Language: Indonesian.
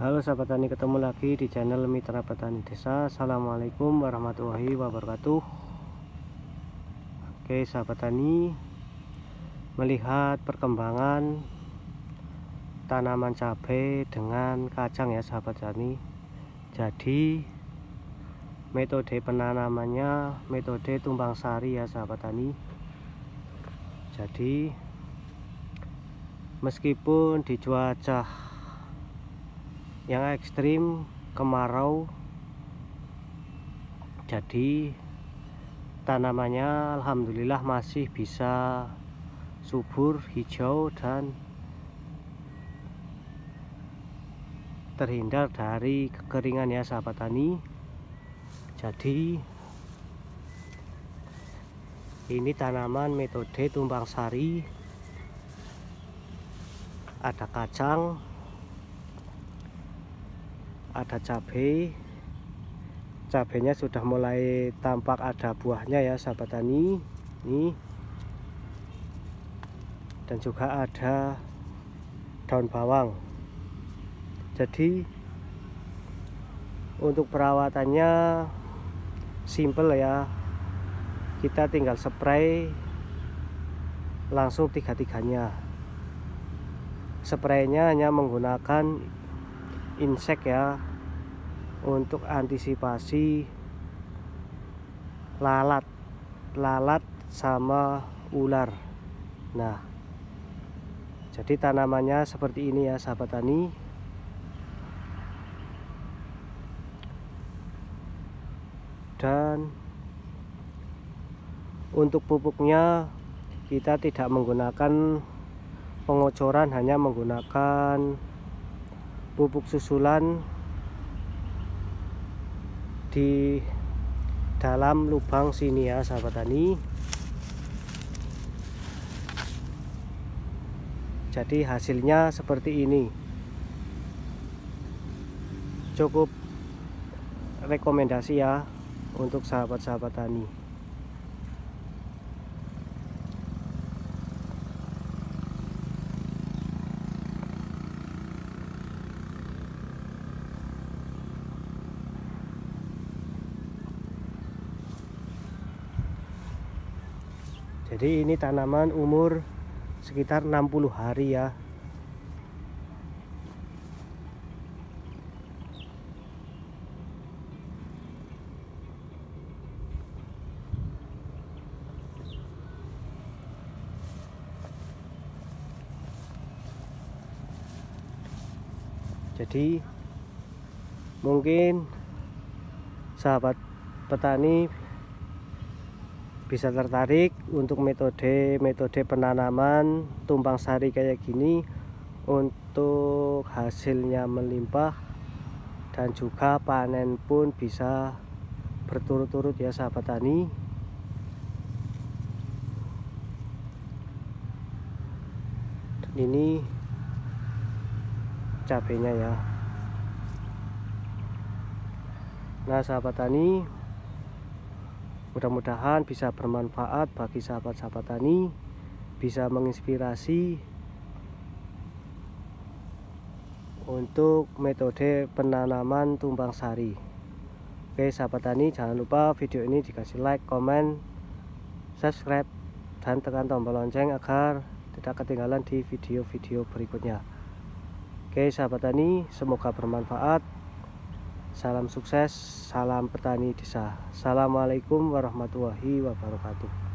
Halo sahabat tani, ketemu lagi di channel Mitra Petani Desa. Assalamualaikum warahmatullahi wabarakatuh. Oke, sahabat tani, melihat perkembangan tanaman cabai dengan kacang ya, sahabat tani. Jadi metode penanamannya metode tumbang sari ya, sahabat tani. Jadi meskipun di cuaca yang ekstrim kemarau jadi tanamannya Alhamdulillah masih bisa subur hijau dan terhindar dari kekeringan ya sahabat tani jadi ini tanaman metode tumbang sari ada kacang ada cabai cabainya sudah mulai tampak ada buahnya ya sahabat tani ini dan juga ada daun bawang jadi untuk perawatannya simple ya kita tinggal spray langsung tiga-tiganya spraynya hanya menggunakan insek ya untuk antisipasi lalat lalat sama ular nah jadi tanamannya seperti ini ya sahabat tani dan untuk pupuknya kita tidak menggunakan pengocoran hanya menggunakan pupuk susulan di dalam lubang sini ya sahabat tani jadi hasilnya seperti ini cukup rekomendasi ya untuk sahabat-sahabat tani jadi ini tanaman umur sekitar 60 hari ya jadi mungkin sahabat petani bisa tertarik untuk metode-metode penanaman tumpang sari kayak gini untuk hasilnya melimpah dan juga panen pun bisa berturut-turut ya sahabat tani dan ini cabenya ya nah sahabat tani Mudah-mudahan bisa bermanfaat bagi sahabat-sahabat tani, bisa menginspirasi untuk metode penanaman tumbang sari. Oke, sahabat tani, jangan lupa video ini dikasih like, komen, subscribe, dan tekan tombol lonceng agar tidak ketinggalan di video-video berikutnya. Oke, sahabat tani, semoga bermanfaat. Salam sukses, salam petani desa. Assalamualaikum warahmatullahi wabarakatuh.